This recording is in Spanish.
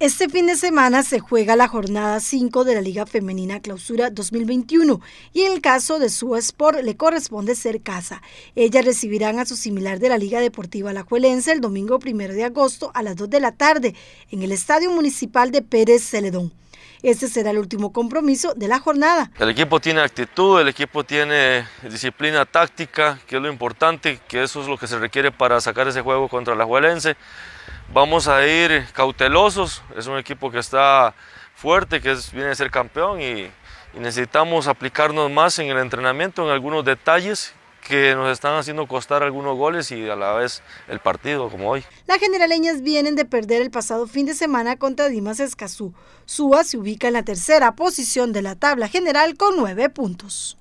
Este fin de semana se juega la jornada 5 de la Liga Femenina Clausura 2021 y en el caso de su Sport le corresponde ser casa. Ellas recibirán a su similar de la Liga Deportiva La Juelense el domingo 1 de agosto a las 2 de la tarde en el Estadio Municipal de Pérez Celedón. Este será el último compromiso de la jornada. El equipo tiene actitud, el equipo tiene disciplina táctica, que es lo importante, que eso es lo que se requiere para sacar ese juego contra la Alajuelense. Vamos a ir cautelosos, es un equipo que está fuerte, que viene a ser campeón y, y necesitamos aplicarnos más en el entrenamiento, en algunos detalles que nos están haciendo costar algunos goles y a la vez el partido como hoy. Las generaleñas vienen de perder el pasado fin de semana contra Dimas Escazú. Súa se ubica en la tercera posición de la tabla general con nueve puntos.